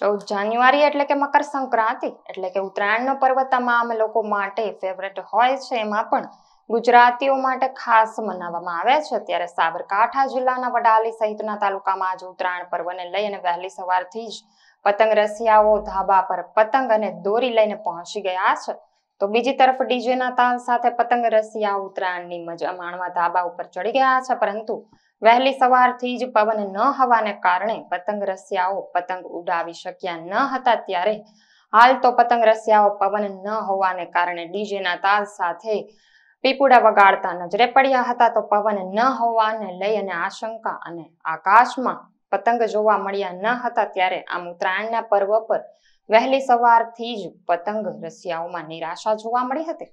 ચૌદ જાન્યુઆરી એટલે કે મકર સંક્રાંતિ એટલે કે ઉત્તરાયણનો પર્વ તમામ લોકો માટે ફેવરેટ હોય છે એમાં પણ ગુજરાતીઓ માટે ખાસ મનાવવામાં આવે છે ત્યારે સાબરકાંઠા જિલ્લાના વડાલી સહિતના તાલુકામાં આજે ઉત્તરાયણ પર્વને લઈ વહેલી સવારથી જ પતંગ રસિયાઓ ધાબા પર પતંગ અને દોરી લઈને પહોંચી ગયા છે તો બીજી તરફ ડીજેના તાલ સાથે પતંગ રસિયા ઉત્તરાયણની મજા માણવા ધાબા ઉપર ચડી ગયા છે પરંતુ વહેલી સવારથી જ પવન ન હોવાને કારણે પતંગ રસિયાઓ પતંગ ઉડાવી શક્યા ન હતા ત્યારે હાલ તો પતંગ રસિયાઓ પવન ન હોવાને કારણે ડીજેના તાલ સાથે પીપુડા વગાડતા નજરે પડ્યા હતા તો પવન ન હોવાને લઈ અને આશંકા અને આકાશમાં પતંગ જોવા મળ્યા ન હતા ત્યારે આમ ઉત્તરાયણના પર્વ પર વહેલી સવારથી જ પતંગ રસિયાઓમાં નિરાશા જોવા મળી હતી